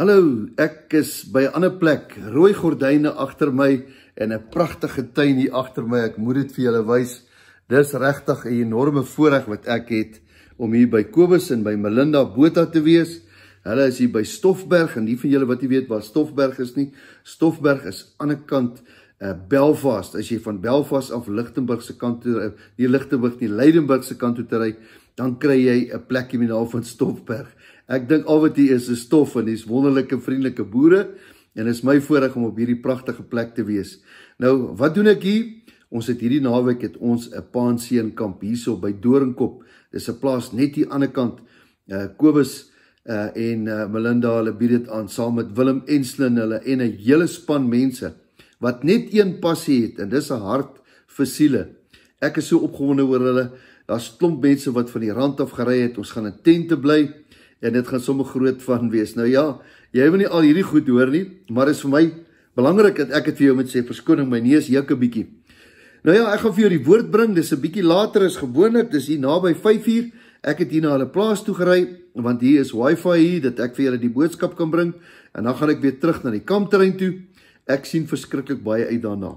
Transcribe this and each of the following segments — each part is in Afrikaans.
Hallo, ek is by 'n ander plek, rooi gordyne agter my en 'n pragtige tuin hier agter my. Ek moet dit vir julle wys. Dis regtig 'n enorme voorreg wat ek het om hier by Kobus en by Melinda Botha te wees. Hulle is hier by Stoffberg en die van julle wat nie weet waar Stoffberg is nie, Stoffberg is aan die ander kant uh, Belfast. As jy van Belfast af Lichtenburg se kant toe, eh, nie Lichtenburg nie, Leidenburg se kant toe ry, dan kry jy 'n plekie met die naam van Stoffberg. Ek dink al wat hier is is stof en dis wonderlike vriendelike boere en is my voorreg om op hierdie pragtige plek te wees. Nou, wat doen ek hier? Ons het hierdie naweek het ons 'n paanseën kamp hierso by Doringkop. Dis 'n plaas net hier aan die kant. Eh uh, Kobus eh uh, en eh uh, Melinda hulle bied dit aan saam met Willem Enslin hulle en 'n hele span mense wat net een passie het en dis 'n hart vir siele. Ek is so opgewonde oor hulle. Daar's klomp mense wat van die rand af gery het. Ons gaan 'n tente bly. Eh en dit gaan sommer groot van wees. Nou ja, jy wil nie al hierdie goed hoor nie, maar dit is vir my belangrik dat ek dit vir jou moet sê. Verskoning my neus juk 'n bietjie. Nou ja, ek gaan vir jou die woord bring. Dis 'n bietjie later as gewoonlik. Dis hier naby 5uur. Ek het hier na hulle plaas toe gery want hier is wifi hier dat ek vir julle die boodskap kan bring en dan gaan ek weer terug na die kampterrein toe. Ek sien verskriklik baie uit daarna.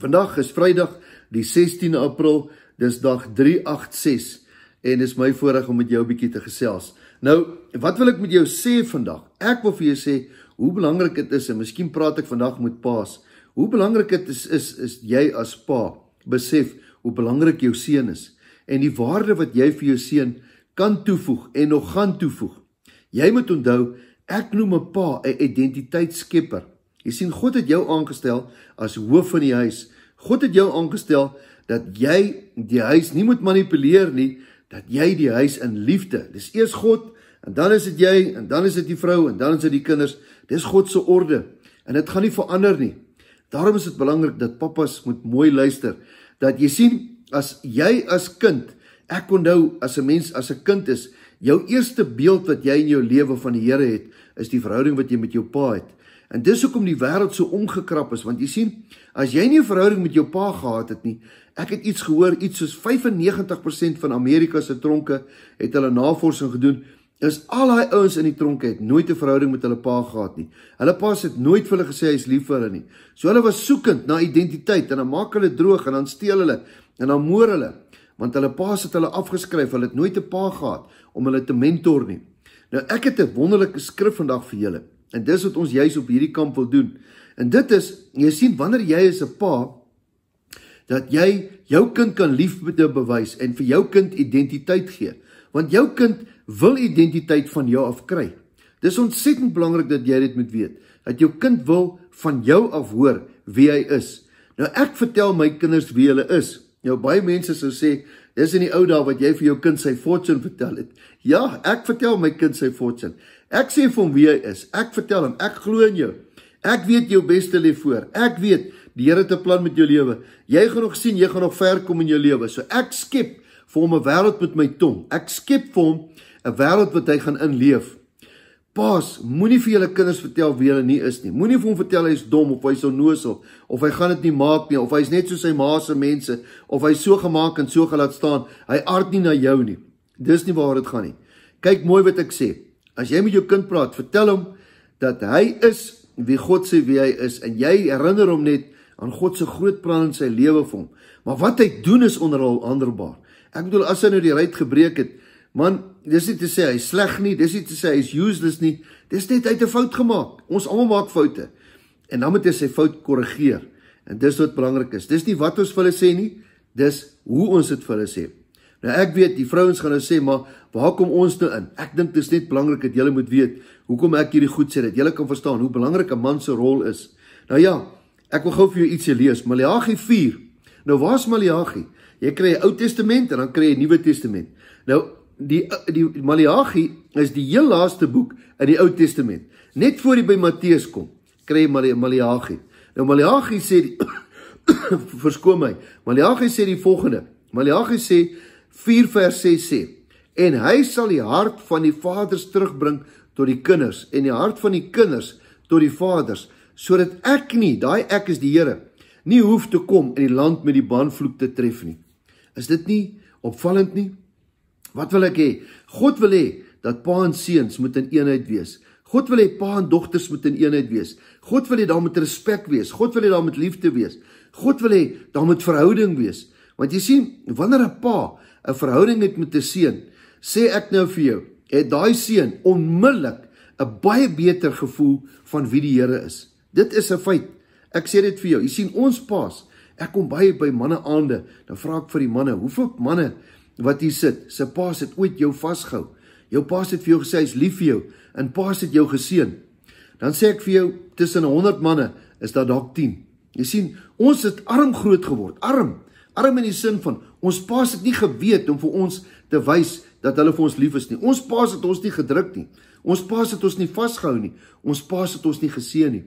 Vandag is Vrydag, die 16 April, dis dag 386 en dis my voorreg om met jou 'n bietjie te gesels. Nou, wat wil ek met jou sê vandag? Ek wil vir jou sê hoe belangrik dit is en miskien praat ek vandag met paas. Hoe belangrik dit is, is is jy as pa besef hoe belangrik jou seun is en die waarde wat jy vir jou seun kan toevoeg en nog gaan toevoeg. Jy moet onthou, ek noem 'n pa 'n identiteitskepper. Jy sien God het jou aangestel as hoof van die huis. God het jou aangestel dat jy die huis nie moet manipuleer nie, dat jy die huis in liefde. Dis eers God en dan is dit jy en dan is dit die vrou en dan is dit die kinders. Dis God se orde en dit gaan nie verander nie. Daarom is dit belangrik dat pappas moet mooi luister dat jy sien as jy as kind ek onthou as 'n mens as 'n kind is jou eerste beeld wat jy in jou lewe van die Here het is die verhouding wat jy met jou pa het. En dis hoekom die wêreld so omgekrap is want jy sien, as jy nie 'n verhouding met jou pa gehad het nie, ek het iets gehoor, iets soos 95% van Amerika se tronke het hulle navorsing gedoen, is al daai ouens in die tronke het nooit 'n verhouding met hulle pa gehad nie. Hulle pa het nooit vir hulle gesê hy's lief vir hulle nie. So hulle was soekend na identiteit en dan maak hulle droog en dan steel hulle en dan moor hulle want hulle pa het hulle afgeskryf, hulle het nooit 'n pa gehad om hulle te mentor nie. Nou ek het 'n wonderlike skrif vandag vir julle. En dis wat ons juis op hierdie kamp wil doen. En dit is jy sien wanneer jy as 'n pa dat jy jou kind kan liefde bewys en vir jou kind identiteit gee. Want jou kind wil identiteit van jou af kry. Dis ontsettend belangrik dat jy dit moet weet. Dat jou kind wil van jou af hoor wie hy is. Nou ek vertel my kinders wie hulle is. Nou baie mense sou sê Dis in die ou dae wat jy vir jou kind sy fortune vertel het. Ja, ek vertel my kind sy fortune. Ek sê vir hom wie hy is. Ek vertel hom, ek glo in jou. Ek weet jou beste lê voor. Ek weet die Here het 'n plan met jou lewe. Jy gaan nog sien, jy gaan nog ver kom in jou lewe. So ek skep vir hom 'n wêreld met my tong. Ek skep vir hom 'n wêreld wat hy gaan inleef. Paas, moenie vir julle kinders vertel wie hulle nie is nie. Moenie vir hom vertel hy is dom of hy's onnoosel of hy gaan dit nie maak nie of hy's net so sy ma se mense of hy's so gemaak en so gelaat staan. Hy aard nie na jou nie. Dis nie waar dit gaan nie. Kyk mooi wat ek sê. As jy met jou kind praat, vertel hom dat hy is wie God sê wie hy is en jy herinner hom net aan God se groot plan in sy lewe vir hom. Maar wat hy doen is onderal anderbaar. Ek bedoel as hy nou die ruit gebreek het, Man, dis nie te sê hy sleg nie, dis nie te sê hy's useless nie. Dis net hy het 'n fout gemaak. Ons almal maak foute. En dan moet jy sy fout korrigeer. En dis wat belangrik is. Dis nie wat ons vir hulle sê nie, dis hoe ons dit vir hulle sê. Nou ek weet die vrouens gaan nou sê, maar waar kom ons toe nou in? Ek dink dit is net belangrik dat julle moet weet hoekom ek hierdie goed sê dat julle kan verstaan hoe belangrik 'n man se rol is. Nou ja, ek wil gou vir jou ietsie lees. Maleagi 4. Nou waar's Maleagi? Jy kry die Ou Testament en dan kry jy die Nuwe Testament. Nou die eh, die Maleagi is die heel laaste boek in die Ou Testament. Net voor jy by Matteus kom, kry jy Maleagi. Nou Maleagi sê verskoon my. Maleagi sê die volgende. Maleagi sê 4 vers 6 sê en hy sal die hart van die vaders terugbring tot die kinders en die hart van die kinders tot die vaders sodat ek nie daai ek is die Here nie hoef te kom in die land met die banvloek te tref nie. Is dit nie opvallend nie? Wat wil ek hê? God wil hê dat pa en seuns moet in eenheid wees. God wil hê pa en dogters moet in eenheid wees. God wil hê daar moet respek wees. God wil hê daar moet liefde wees. God wil hê daar moet verhouding wees. Want jy sien, wanneer 'n pa 'n verhouding het met 'n seun, sê ek nou vir jou, het daai seun onmiddellik 'n baie beter gevoel van wie die Here is. Dit is 'n feit. Ek sê dit vir jou. Jy sien ons paas, ek kom baie by manne aande, dan vra ek vir die manne, hoeveel manne wat hier sit. Se pa het ooit jou vasgehou. Jou pa het vir jou gesê hy's lief vir jou en pa het jou geseën. Dan sê ek vir jou tussen 100 manne is daar dalk 10. Jy sien, ons het arm groot geword, arm. Arm in die sin van ons pa het nie geweet om vir ons te wys dat hulle vir ons lief is nie. Ons pa het ons nie gedruk nie. Ons pa het ons nie vasgehou nie. Ons pa het ons nie geseën nie.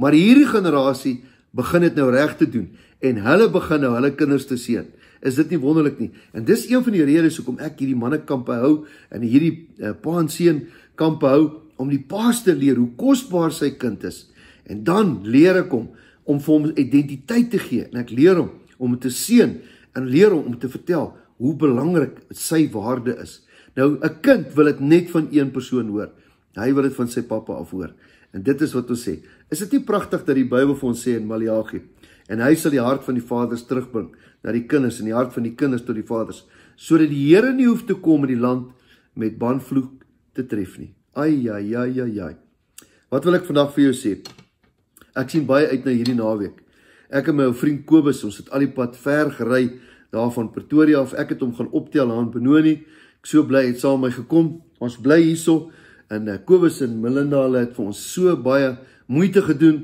Maar hierdie generasie begin dit nou reg te doen en hulle begin nou hulle kinders te seën. Is dit nie wonderlik nie? En dis een van die redes hoekom ek hierdie mannekampe hou en hierdie uh, pa en seun kampe hou om die paas te leer hoe kosbaar sy kind is. En dan leer ek hom om vir hom identiteit te gee en ek leer hom om te seën en leer hom om te vertel hoe belangrik sy waarde is. Nou 'n kind wil dit net van een persoon hoor. Hy wil dit van sy pappa af hoor. En dit is wat ons sê. Is dit nie pragtig dat die Bybel vir ons sê in Maleagi en hy sal die hart van die vaders terugbring na die kinders en die hart van die kinders tot die vaders sodat die Here nie hoef te kom in die land met banvloek te tref nie. Ai ja ja ja ja. Wat wil ek vandag vir jou sê? Ek sien baie uit na hierdie naweek. Ek en my ou vriend Kobus, ons het al die pad ver gery daarvan Pretoria af. Ek het hom gaan optel aan Benoni. Ek so bly hy het saam met my gekom. Ons bly hierso en eh, Kobus en Melinda het vir ons so baie moeite gedoen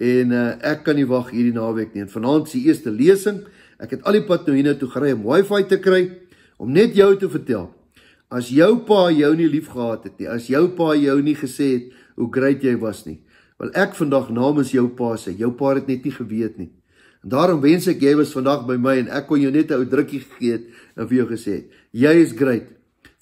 en uh, ek kan nie wag hierdie naweek nie. En vanaand is die eerste lesing. Ek het al die pad nou hierna toe gery om Wi-Fi te kry om net jou te vertel. As jou pa jou nie liefgehad het nie, as jou pa jou nie gesê het hoe great jy was nie, wil ek vandag namens jou pa sê, jou pa het net nie geweet nie. En daarom wens ek jy was vandag by my en ek kon jou net 'n ou drukkie gegee het en vir jou gesê het, jy is great.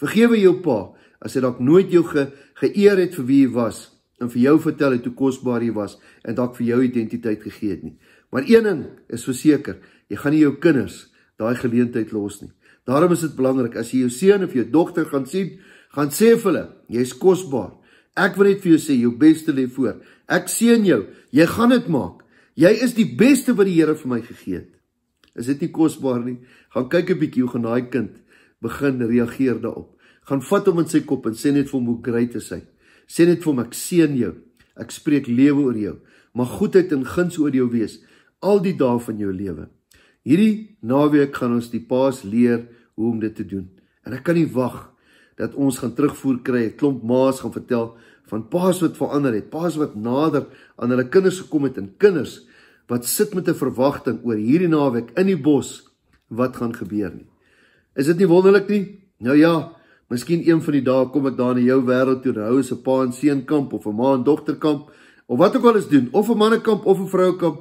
Vergewe jou pa as hy dalk nooit jou ge geëer het vir wie hy was. Nie en vir jou vertel het hoe kosbaar jy was en dalk vir jou identiteit gegee het nie. Maar een ding is verseker, jy gaan nie jou kinders daai geleentheid los nie. Daarom is dit belangrik as jy jou seun of jou dogter gaan sien, gaan sê vir hulle, jy's kosbaar. Ek wil net vir jou sê, jou beste lê voor. Ek seën jou. Jy gaan dit maak. Jy is die beste wat die Here vir my gegee het. Is dit nie kosbaar nie? Gaan kyk 'n bietjie hoe gaan daai kind begin reageer daarop. Gaan vat hom in sy kop en sê net vir hom hoe great is hy is. Sê net vir hom ek seën jou. Ek spreek lewe oor jou. Mag goedheid en guns oor jou wees al die dae van jou lewe. Hierdie naweek gaan ons die paas leer hoe om dit te doen. En ek kan nie wag dat ons gaan terugvoer kry, 'n klomp ma's gaan vertel van paas wat verander het, paas wat nader aan hulle kinders gekom het en kinders wat sit met 'n verwagting oor hierdie naweek in die bos wat gaan gebeur nie. Is dit nie wonderlik nie? Nou ja, Miskien een van die dae kom ek daar na jou wêreld toe, hou 'n pa en seun kamp of 'n ma en dogter kamp of wat ook al is doen, of 'n mannekamp of 'n vroukamp.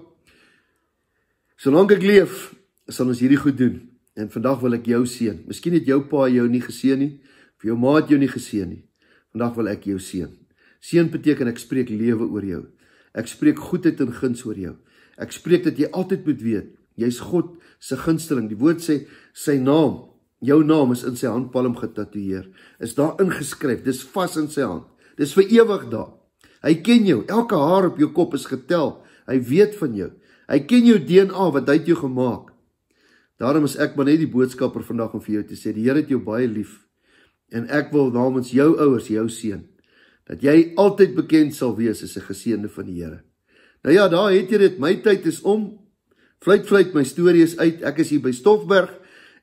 Solank ek leef, sal ons hierdie goed doen. En vandag wil ek jou seën. Miskien het jou pa jou nie geseën nie, of jou ma het jou nie geseën nie. Vandag wil ek jou seën. Seën beteken ek spreek lewe oor jou. Ek spreek goedheid en guns oor jou. Ek spreek dat jy altyd moet weet, jy's God se gunsteling. Die woord sê sy naam Jou naam is in sy handpalm getatoeëer. Is daar ingeskryf. Dis vas in sy hand. Dis vir ewig daar. Hy ken jou. Elke haar op jou kop is getel. Hy weet van jou. Hy ken jou DNA wat hy het jou gemaak. Daarom is ek maar net die boodskapper vandag om vir jou te sê die Here het jou baie lief en ek wil namens jou ouers jou seën dat jy altyd bekend sal wees as 'n geseënde van die Here. Nou ja, daar het jy dit. My tyd is om. Fluit fluit my stories uit. Ek is hier by Stoffberg.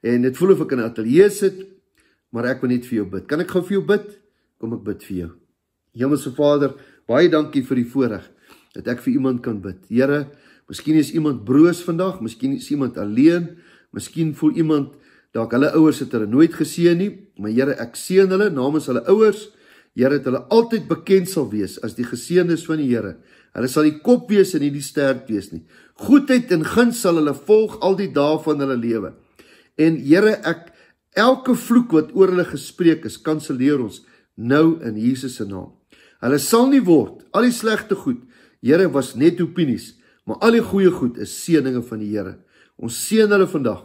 En dit voel of ek in 'n ateljee sit, maar ek wil net vir jou bid. Kan ek gou vir jou bid? Kom ek bid vir jou. Hemelse Vader, baie dankie vir die voorreg dat ek vir iemand kan bid. Here, miskien is iemand broos vandag, miskien is iemand alleen, miskien voel iemand dalk hulle ouers het hulle nooit gesien nie, maar Here, ek seën hulle namens hulle ouers. Here, dat hulle altyd bekend sal wees as die geseëndes van die Here. Hulle sal die kop wees en nie die stert wees nie. Goedheid en guns sal hulle volg al die dae van hulle lewe. En Here, ek elke vloek wat oor hulle gespreek is, kanselleer ons nou in Jesus se naam. Hulle sal nie word al die slegte goed. Here was net opinies, maar al die goeie goed is seëninge van die Here. Ons seën hulle vandag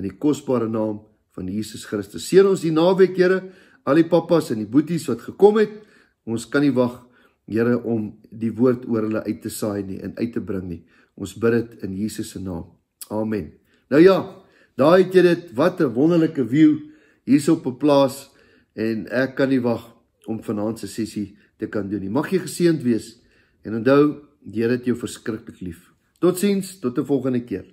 in die kosbare naam van Jesus Christus. Seën ons die naweek, Here, al die pappas en die boeties wat gekom het. Ons kan nie wag, Here, om die woord oor hulle uit te saai nie en uit te bring nie. Ons bid dit in Jesus se naam. Amen. Nou ja, Daai het jy dit, wat 'n wonderlike view hier op 'n plaas en ek kan nie wag om vanaand se sessie te kan doen nie. Mag jy geseënd wees en onthou, die Here het jou verskriklik lief. Totsiens, tot 'n volgende keer.